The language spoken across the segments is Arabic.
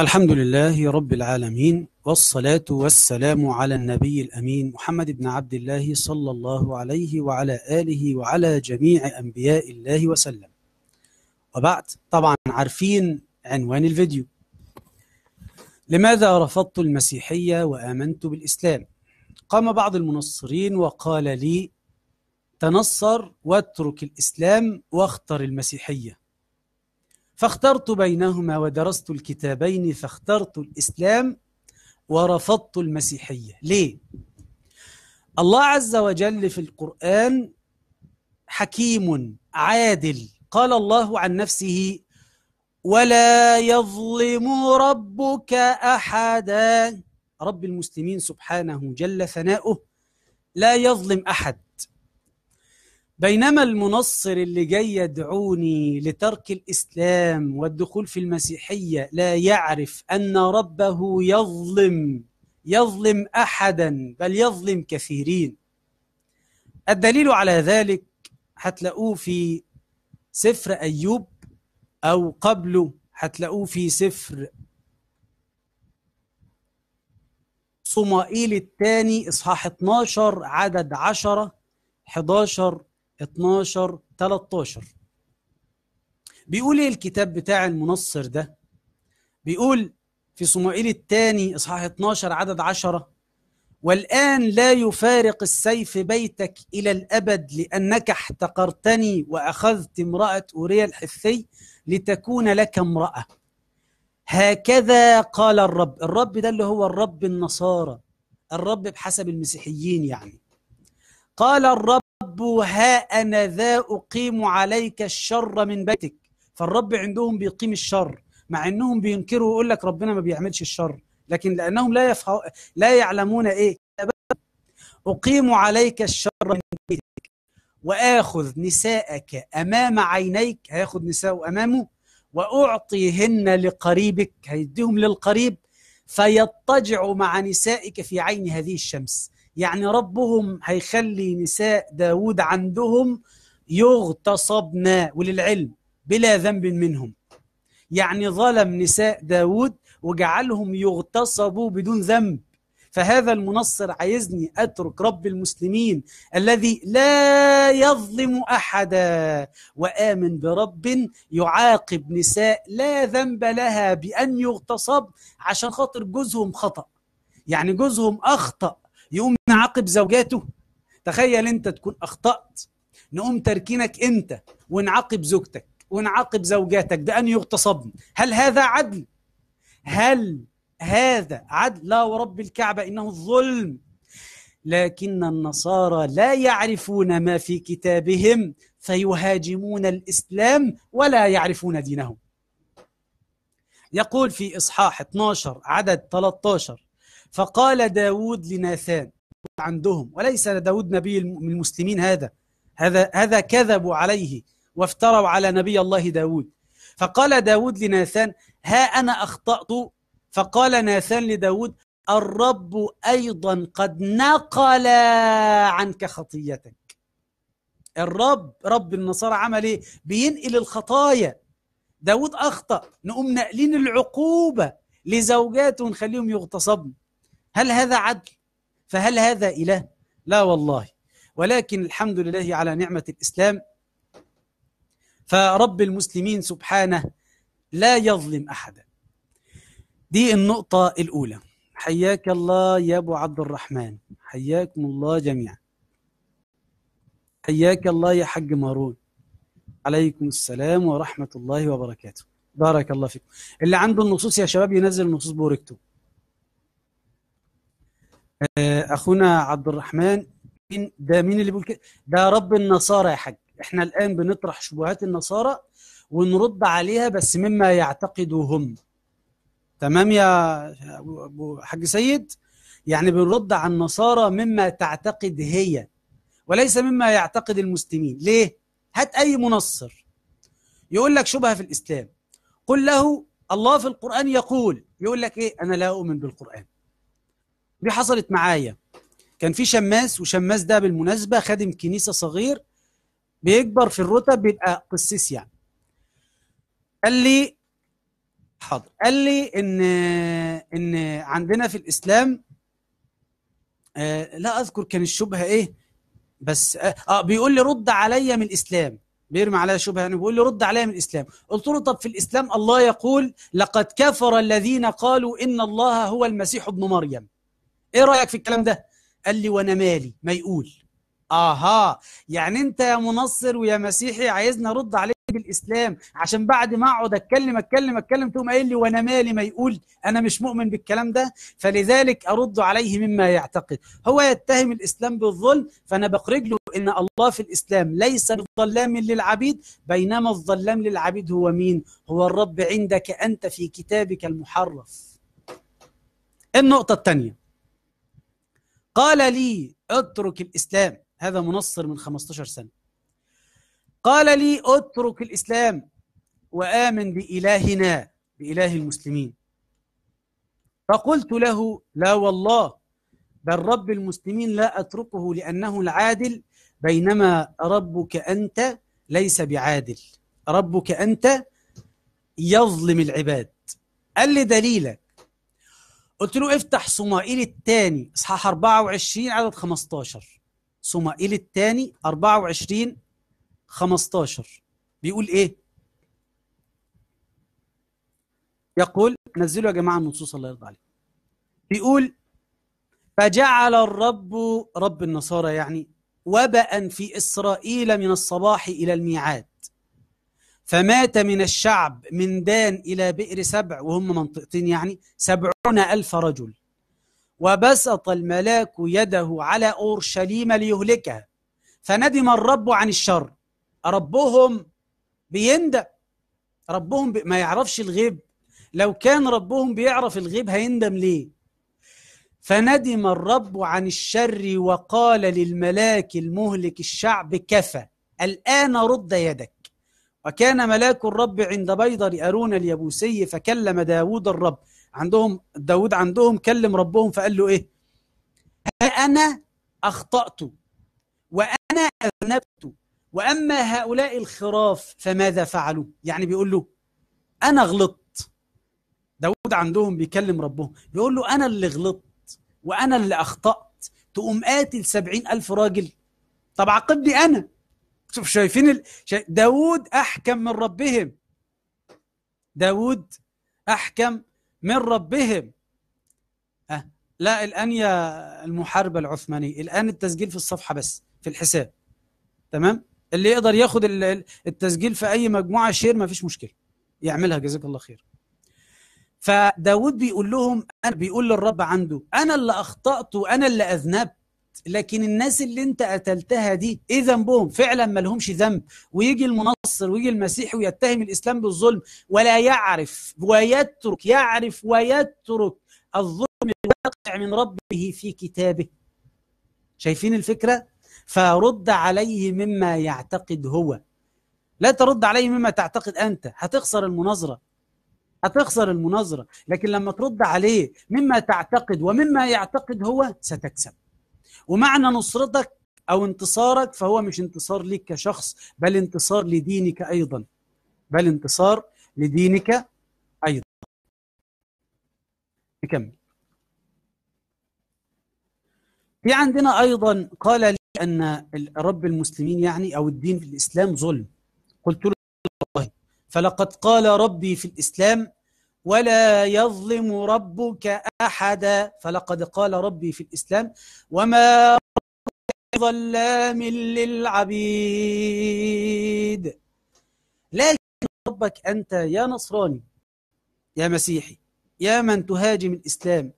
الحمد لله رب العالمين والصلاة والسلام على النبي الأمين محمد بن عبد الله صلى الله عليه وعلى آله وعلى جميع أنبياء الله وسلم وبعد طبعا عارفين عنوان الفيديو لماذا رفضت المسيحية وآمنت بالإسلام؟ قام بعض المنصرين وقال لي تنصر واترك الإسلام واختر المسيحية فاخترت بينهما ودرست الكتابين فاخترت الإسلام ورفضت المسيحية ليه؟ الله عز وجل في القرآن حكيم عادل قال الله عن نفسه ولا يظلم ربك أحدا رب المسلمين سبحانه جل ثناؤه لا يظلم أحد بينما المنصر اللي جاي يدعوني لترك الإسلام والدخول في المسيحية لا يعرف أن ربه يظلم يظلم أحدا بل يظلم كثيرين الدليل على ذلك هتلاقوه في سفر أيوب أو قبله هتلاقوه في سفر صمائيل الثاني إصحاح 12 عدد 10 11 12 13 بيقول ايه الكتاب بتاع المنصر ده بيقول في صموئيل الثاني اصحاح 12 عدد 10 والان لا يفارق السيف بيتك الى الابد لانك احتقرتني واخذت امراه اوريا الحثي لتكون لك امراه هكذا قال الرب الرب ده اللي هو الرب النصارى الرب بحسب المسيحيين يعني قال الرب رب ها أنا ذا أقيم عليك الشر من بيتك فالرب عندهم بيقيم الشر مع أنهم بينكروا ويقول لك ربنا ما بيعملش الشر لكن لأنهم لا يفهم لا يعلمون إيه أقيم عليك الشر من بيتك وآخذ نساءك أمام عينيك هياخذ نساء أمامه وأعطيهن لقريبك هيديهم للقريب فيضطجع مع نسائك في عين هذه الشمس يعني ربهم هيخلي نساء داود عندهم يغتصبن وللعلم بلا ذنب منهم يعني ظلم نساء داود وجعلهم يغتصبوا بدون ذنب فهذا المنصر عايزني أترك رب المسلمين الذي لا يظلم أحدا وآمن برب يعاقب نساء لا ذنب لها بأن يغتصب عشان خاطر جوزهم خطأ يعني جوزهم أخطأ يقوم نعاقب زوجاته تخيل انت تكون اخطات نقوم تركينك انت ونعاقب زوجتك ونعاقب زوجاتك بان يغتصبن هل هذا عدل هل هذا عدل لا ورب الكعبه انه الظلم لكن النصارى لا يعرفون ما في كتابهم فيهاجمون الاسلام ولا يعرفون دينهم يقول في اصحاح 12 عدد 13 فقال داود لناثان عندهم وليس داود نبي المسلمين هذا هذا هذا كذبوا عليه وافتروا على نبي الله داود فقال داود لناثان ها أنا أخطأت فقال ناثان لداود الرب أيضا قد نقل عنك خطيتك الرب رب النصارى عمل ايه بينقل الخطايا داود أخطأ نقوم نقلين العقوبة لزوجاته ونخليهم يغتصبن هل هذا عدل فهل هذا إله؟ لا والله ولكن الحمد لله على نعمة الإسلام فرب المسلمين سبحانه لا يظلم أحدا دي النقطة الأولى حياك الله يا أبو عبد الرحمن حياكم الله جميعا حياك الله يا حج مارون عليكم السلام ورحمة الله وبركاته بارك الله فيكم اللي عنده النصوص يا شباب ينزل النصوص بوركتو اخونا عبد الرحمن ده مين اللي بيقول كده ده رب النصارى يا حاج احنا الان بنطرح شبهات النصارى ونرد عليها بس مما هم تمام يا ابو حاج سيد يعني بنرد على النصارى مما تعتقد هي وليس مما يعتقد المسلمين ليه هات اي منصر يقول لك شبهه في الاسلام قل له الله في القران يقول يقول لك ايه انا لا اؤمن بالقران دي حصلت معايا كان في شماس وشماس ده بالمناسبه خادم كنيسه صغير بيكبر في الرتب بيبقى قسيس يعني قال لي حاضر قال لي ان ان عندنا في الاسلام آه لا اذكر كان الشبهه ايه بس اه, آه بيقول لي رد عليا من الاسلام بيرمي عليا شبهه يعني بيقول لي رد عليا من الاسلام قلت له طب في الاسلام الله يقول لقد كفر الذين قالوا ان الله هو المسيح ابن مريم ايه رايك في الكلام ده قال لي وانا مالي ما يقول اها يعني انت يا منصر ويا مسيحي عايزني ارد عليك بالاسلام عشان بعد ما اقعد اتكلم اتكلم اتكلم تقوم قايل لي وانا مالي ما يقول انا مش مؤمن بالكلام ده فلذلك ارد عليه مما يعتقد هو يتهم الاسلام بالظلم فانا بخرج له ان الله في الاسلام ليس بظلام للعبيد بينما الظلام للعبيد هو مين هو الرب عندك انت في كتابك المحرف النقطه الثانيه قال لي اترك الإسلام هذا منصر من 15 سنة قال لي اترك الإسلام وآمن بإلهنا بإله المسلمين فقلت له لا والله بل رب المسلمين لا أتركه لأنه العادل بينما ربك أنت ليس بعادل ربك أنت يظلم العباد قال لي دليلك قلت له افتح صمائيل الثاني اصحاح 24 عدد 15 صمائيل الثاني 24 15 بيقول ايه يقول نزلوا يا جماعه النصوص الله يرضى عليكم بيقول فجعل الرب رب النصارى يعني وبأ في إسرائيل من الصباح إلى الميعاد فمات من الشعب من دان إلى بئر سبع وهم منطقتين يعني سبعون ألف رجل وبسط الملاك يده على أورشليم ليهلكها فندم الرب عن الشر ربهم بيندم ربهم ما يعرفش الغيب لو كان ربهم بيعرف الغيب هيندم ليه فندم الرب عن الشر وقال للملاك المهلك الشعب كفى الآن رد يدك وكان ملاك الرب عند بيضر أرون اليبوسي فكلم داود الرب عندهم داود عندهم كلم ربهم فقال له إيه أنا أخطأت وأنا أذنبت وأما هؤلاء الخراف فماذا فعلوا يعني بيقول له أنا غلطت داود عندهم بيكلم ربهم بيقول له أنا اللي غلطت وأنا اللي أخطأت تقوم قاتل سبعين ألف راجل طب عاقبني أنا شوف شايفين ال... شاي... داود أحكم من ربهم داود أحكم من ربهم أه. لا الآن يا المحاربة العثماني الآن التسجيل في الصفحة بس في الحساب تمام اللي يقدر ياخد التسجيل في أي مجموعة شير ما فيش مشكلة يعملها جزاك الله خير فداود بيقول لهم أنا بيقول للرب عنده أنا اللي أخطأت وأنا اللي أذنبت لكن الناس اللي انت قتلتها دي ايه ذنبهم فعلا ما لهمش ذنب ويجي المنصر ويجي المسيح ويتهم الاسلام بالظلم ولا يعرف ويترك يعرف ويترك الظلم الواقع من ربه في كتابه شايفين الفكره فرد عليه مما يعتقد هو لا ترد عليه مما تعتقد انت هتخسر المناظره هتخسر المناظره لكن لما ترد عليه مما تعتقد ومما يعتقد هو ستكسب ومعنى نصرتك او انتصارك فهو مش انتصار ليك كشخص بل انتصار لدينك ايضا بل انتصار لدينك ايضا نكمل في عندنا ايضا قال لي ان رب المسلمين يعني او الدين في الاسلام ظلم قلت له فلقد قال ربي في الاسلام ولا يظلم ربك أحدا فلقد قال ربي في الإسلام وما ظلام للعبيد لكن ربك أنت يا نصراني يا مسيحي يا من تهاجم الإسلام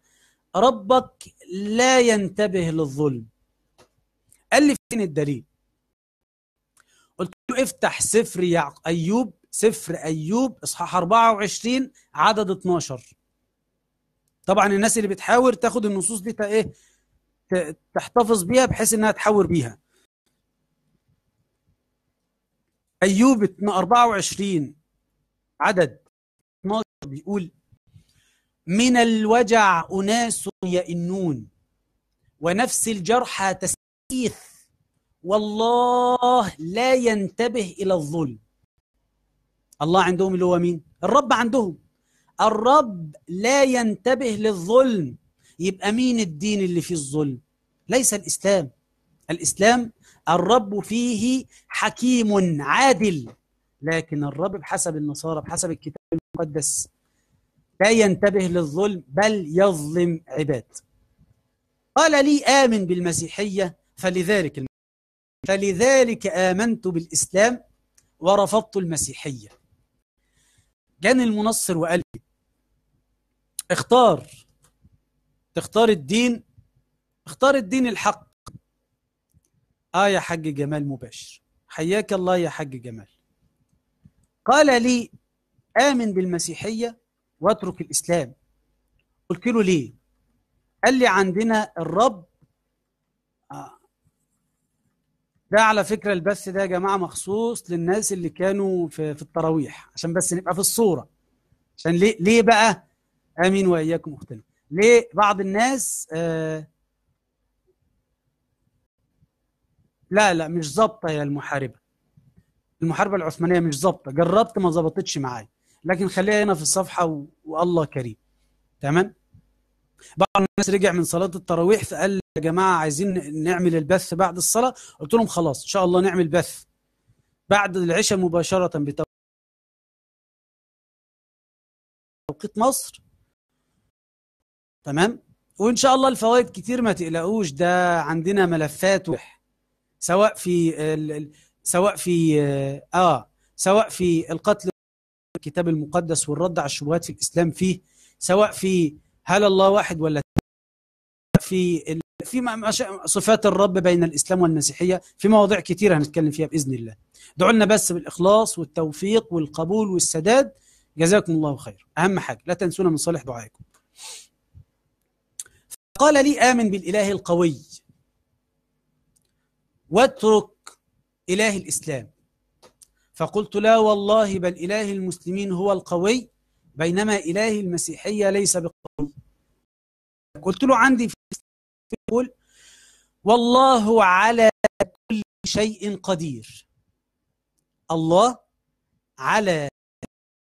ربك لا ينتبه للظلم قال لي فين الدليل قلت له افتح سفر يعق... أيوب سفر ايوب اصحاح 24 عدد 12 طبعا الناس اللي بتحاور تاخد النصوص دي ايه تحتفظ بيها بحيث انها تحاور بيها ايوب 24 عدد 12 بيقول من الوجع اناس يئنون ونفس الجرحى تستيث والله لا ينتبه الى الظلم الله عندهم اللي هو مين الرب عندهم الرب لا ينتبه للظلم يبقى مين الدين اللي فيه الظلم ليس الاسلام الاسلام الرب فيه حكيم عادل لكن الرب بحسب النصارى بحسب الكتاب المقدس لا ينتبه للظلم بل يظلم عباد قال لي آمن بالمسيحية فلذلك فلذلك آمنت بالإسلام ورفضت المسيحية جاني المنصر وقال لي اختار تختار الدين اختار الدين الحق اه يا حاج جمال مباشر حياك الله يا حاج جمال قال لي آمن بالمسيحية واترك الإسلام قلت له ليه؟ قال لي عندنا الرب آه ده على فكره البث ده يا جماعه مخصوص للناس اللي كانوا في, في التراويح عشان بس نبقى في الصوره عشان ليه ليه بقى امين واياكم اختنا ليه بعض الناس آه لا لا مش ظابطه يا المحاربه المحاربه العثمانيه مش ظابطه جربت ما ظبطتش معايا لكن خليها هنا في الصفحه والله كريم تمام بعض الناس رجع من صلاه التراويح فقال يا جماعه عايزين نعمل البث بعد الصلاه قلت لهم خلاص ان شاء الله نعمل بث بعد العشاء مباشره بتوقيت مصر تمام وان شاء الله الفوائد كتير ما تقلقوش ده عندنا ملفات وح. سواء في ال... سواء في آه،, اه سواء في القتل الكتاب المقدس والرد على الشبهات في الاسلام فيه سواء في هل الله واحد ولا في ال... في صفات الرب بين الإسلام والمسيحية في مواضيع كثيره هنتكلم فيها بإذن الله دعوا لنا بس بالإخلاص والتوفيق والقبول والسداد جزاكم الله خير أهم حاجة لا تنسونا من صالح دعائكم قال لي آمن بالإله القوي واترك إله الإسلام فقلت لا والله بل إله المسلمين هو القوي بينما إله المسيحية ليس بقوي قلت له عندي في يقول والله على كل شيء قدير الله على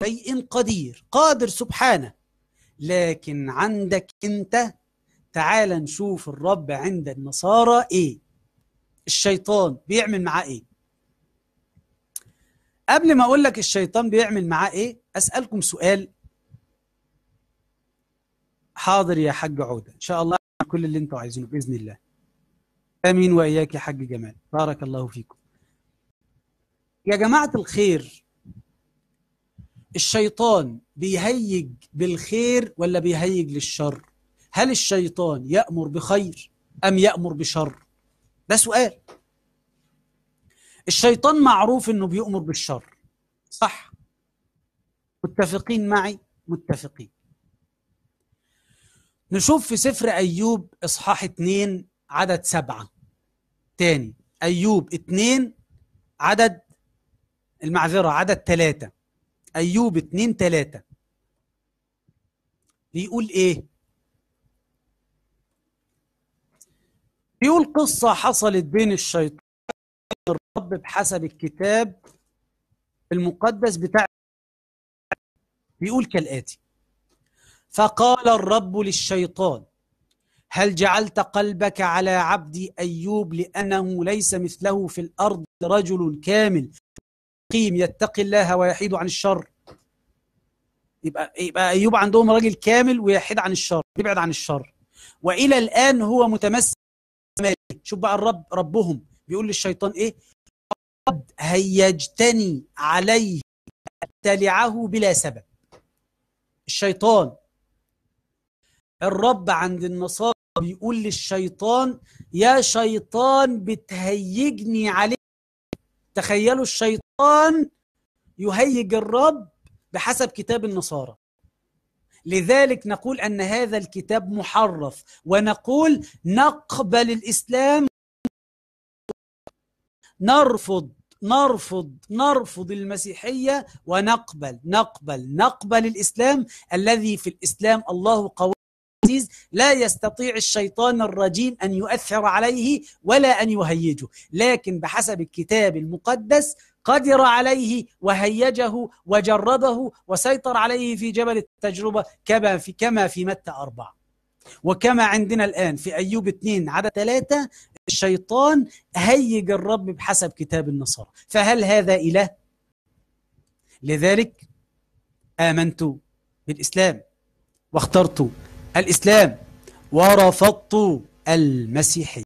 شيء قدير قادر سبحانه لكن عندك انت تعال نشوف الرب عند النصارى ايه الشيطان بيعمل معاه ايه قبل ما اقول لك الشيطان بيعمل معاه ايه اسالكم سؤال حاضر يا حاج عوده ان شاء الله كل اللي انتوا عايزينه باذن الله امين واياك يا حاج جمال بارك الله فيكم يا جماعه الخير الشيطان بيهيج بالخير ولا بيهيج للشر هل الشيطان يامر بخير ام يامر بشر ده سؤال الشيطان معروف انه بيؤمر بالشر صح متفقين معي متفقين نشوف في سفر أيوب إصحاح 2 عدد سبعة تاني أيوب 2 عدد المعذرة عدد ثلاثة أيوب 2 ثلاثة بيقول إيه؟ بيقول قصة حصلت بين الشيطان الرب بحسب الكتاب المقدس بتاع بيقول كالآتي فقال الرب للشيطان هل جعلت قلبك على عبدي أيوب لأنه ليس مثله في الأرض رجل كامل قيم يتقي الله ويحيد عن الشر يبقى, يبقى أيوب عندهم راجل كامل ويحيد عن الشر يبعد عن الشر وإلى الآن هو متمسك شوف بقى الرب ربهم بيقول للشيطان إيه قد هيجتني عليه أبتلعه بلا سبب الشيطان الرب عند النصارى بيقول للشيطان يا شيطان بتهيجني عليك تخيلوا الشيطان يهيج الرب بحسب كتاب النصارى لذلك نقول ان هذا الكتاب محرف ونقول نقبل الاسلام نرفض نرفض نرفض المسيحيه ونقبل نقبل نقبل الاسلام الذي في الاسلام الله قوي العزيز لا يستطيع الشيطان الرجيم أن يؤثر عليه ولا أن يهيجه لكن بحسب الكتاب المقدس قدر عليه وهيجه وجرده وسيطر عليه في جبل التجربة كما في, كما في متى أربعة وكما عندنا الآن في أيوب 2 عدد 3 الشيطان هيج الرب بحسب كتاب النصارى فهل هذا إله؟ لذلك آمنت بالإسلام واخترت الإسلام ورفضت المسيحية